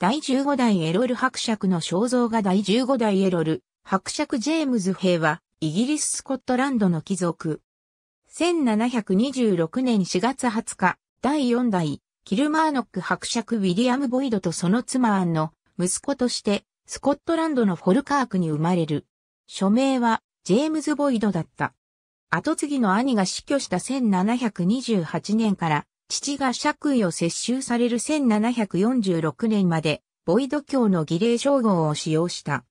第15代エロル伯爵の肖像画第15代エロル伯爵ジェームズ兵はイギリス・スコットランドの貴族。1726年4月20日、第4代キルマーノック伯爵ウィリアム・ボイドとその妻アンの息子としてスコットランドのフォルカークに生まれる。署名はジェームズ・ボイドだった。後継ぎの兄が死去した1728年から父が爵位を接収される1746年まで、ボイド教の儀礼称号を使用した。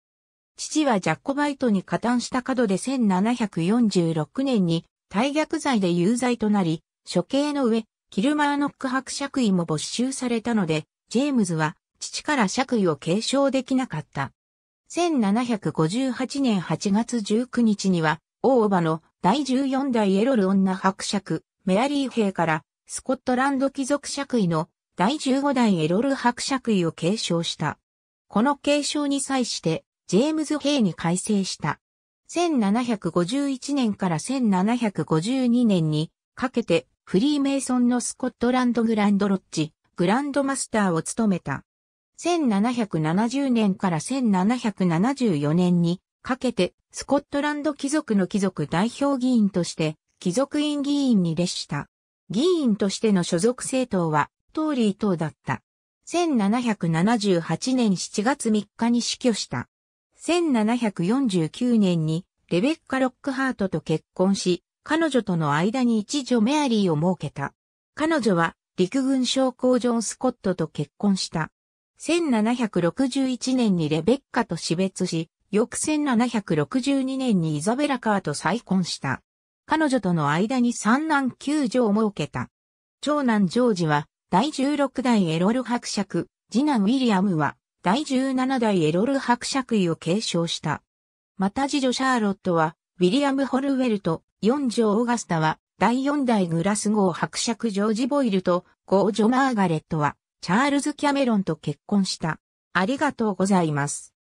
父はジャッコバイトに加担した角で1746年に大逆罪で有罪となり、処刑の上、キルマーノック伯爵位も没収されたので、ジェームズは父から爵位を継承できなかった。1758年8月19日には、大叔母の第14代エロル女伯爵、メアリー兵からスコットランド貴族爵位の第15代エロル伯爵位を継承した。この継承に際して、ジェームズ・ヘイに改正した。1751年から1752年にかけてフリーメイソンのスコットランドグランドロッジ、グランドマスターを務めた。1770年から1774年にかけてスコットランド貴族の貴族代表議員として貴族院議員に列した。議員としての所属政党は、トーリー党だった。1778年7月3日に死去した。1749年に、レベッカ・ロックハートと結婚し、彼女との間に一女メアリーを設けた。彼女は、陸軍将校ジョン・スコットと結婚した。1761年にレベッカと死別し、翌1762年にイザベラカーと再婚した。彼女との間に三男九女を設けた。長男ジョージは、第16代エロル伯爵、次男ウィリアムは、第17代エロル伯爵位を継承した。また次女シャーロットは、ウィリアム・ホルウェルと、四女オーガスタは、第4代グラスゴー伯爵ジョージ・ボイルと、五女マーガレットは、チャールズ・キャメロンと結婚した。ありがとうございます。